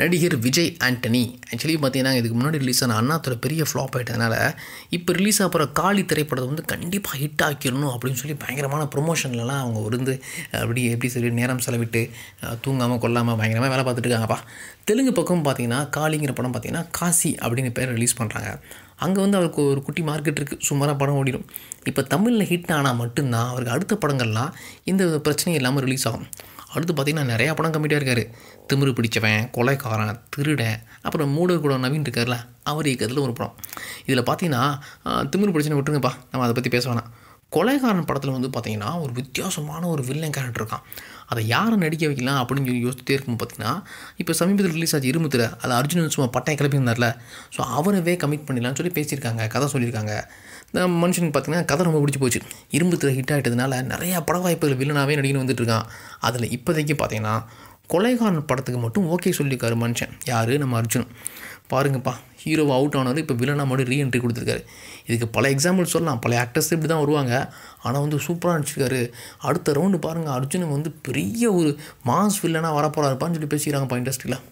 நடிகர் விஜய் ஆண்டனி ஆக்சுவலி பார்த்தீங்கன்னா இதுக்கு முன்னாடி ரிலீஸ் ஆன அண்ணாத்துறை பெரிய ஃப்ளாப் ஆகிட்டதுனால இப்போ ரிலீஸ் ஆகிற காளி திரைப்படத்தை வந்து கண்டிப்பாக ஹிட் ஆக்கிடணும் அப்படின்னு சொல்லி பயங்கரமான ப்ரொமோஷன்லலாம் அவங்க இருந்து அப்படி எப்படி சொல்லி நேரம் செலவிட்டு தூங்காமல் கொல்லாமல் பயங்கரமாக வேலை பார்த்துட்டு தெலுங்கு பக்கம் பார்த்தீங்கன்னா காளிங்கிற படம் பார்த்தீங்கன்னா காசி அப்படின்னு பேர் ரிலீஸ் பண்ணுறாங்க அங்கே வந்து அவருக்கு ஒரு குட்டி மார்க்கெட் இருக்குது சுமாராக படம் ஓடிடும் இப்போ தமிழில் ஹிட் ஆனால் மட்டும்தான் அவருக்கு அடுத்த படங்கள்லாம் இந்த பிரச்சனையும் இல்லாமல் ரிலீஸ் ஆகும் அடுத்து பார்த்திங்கன்னா நிறையா படம் கம்மிட்டாக இருக்கார் திமிரு பிடிச்சவன் கொலைக்காரன் திருடன் அப்புறம் மூடர் கூட நவீன் இருக்கார்ல அவர் இயக்கத்தில் ஒரு படம் இதில் பார்த்தீங்கன்னா திமிரு பிடிச்சனை விட்டுருங்கப்பா நம்ம அதை பற்றி பேச கொலைகாரன் படத்தில் வந்து பார்த்திங்கன்னா ஒரு வித்தியாசமான ஒரு வில்லன் கேரக்டர் இருக்கான் அதை யாரை நடிக்க வைக்கலாம் அப்படின்னு சொல்லி யோசிச்சுட்டே இருக்கும் பார்த்திங்கன்னா இப்போ சமீபத்தில் ரிலீஸ் ஆச்சு இருமுத்தில் அது அர்ஜுனன் சும்மா பட்டையை கிளப்பியிருந்தார்ல ஸோ அவரவே கமிட் பண்ணிடலாம்னு சொல்லி பேசியிருக்காங்க கதை சொல்லியிருக்காங்க இந்த மனுஷனுக்கு பார்த்திங்கன்னா கதை ரொம்ப பிடிச்சி போச்சு இரும்புத்தில் ஹிட் ஆகிட்டதுனால நிறையா பட வாய்ப்புகள் வில்லனாகவே நடிகன் வந்துட்டுருக்கான் அதில் இப்போதைக்கு பார்த்திங்கன்னா கொலைகாரன் படத்துக்கு மட்டும் ஓகே சொல்லியிருக்காரு மனுஷன் யார் நம்ம அர்ஜுன் பாருங்கப்பா ஹீரோவை அவுட் ஆனவர் இப்போ வில்லனாக மட்டும் ரீஎன்ட்ரி கொடுத்துருக்காரு இதுக்கு பல எக்ஸாம்பிள் சொல்லலாம் பல ஆக்டர்ஸ் இப்படி தான் வருவாங்க ஆனால் வந்து சூப்பராக நினச்சிருக்காரு அடுத்த ரவுண்டு பாருங்கள் அர்ஜுனுக்கு வந்து பெரிய ஒரு மாஸ் வில்லனாக வரப்போகிறாருப்பான்னு சொல்லி பேசிக்கிறாங்கப்பா இண்டஸ்ட்ரியில்